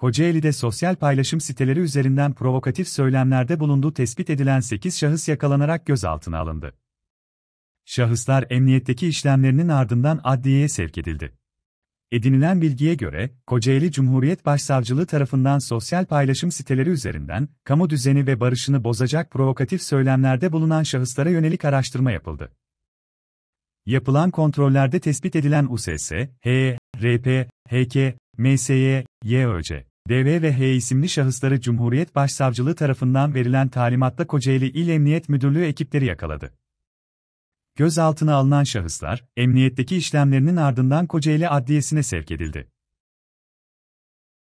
Kocaeli'de sosyal paylaşım siteleri üzerinden provokatif söylemlerde bulunduğu tespit edilen 8 şahıs yakalanarak gözaltına alındı. Şahıslar emniyetteki işlemlerinin ardından adliyeye sevk edildi. Edinilen bilgiye göre, Kocaeli Cumhuriyet Başsavcılığı tarafından sosyal paylaşım siteleri üzerinden, kamu düzeni ve barışını bozacak provokatif söylemlerde bulunan şahıslara yönelik araştırma yapıldı. Yapılan kontrollerde tespit edilen USS, H, RP, HK, MSY, YÖC, DV ve H isimli şahısları Cumhuriyet Başsavcılığı tarafından verilen talimatla Kocaeli İl Emniyet Müdürlüğü ekipleri yakaladı. Gözaltına alınan şahıslar, emniyetteki işlemlerinin ardından Kocaeli Adliyesi'ne sevk edildi.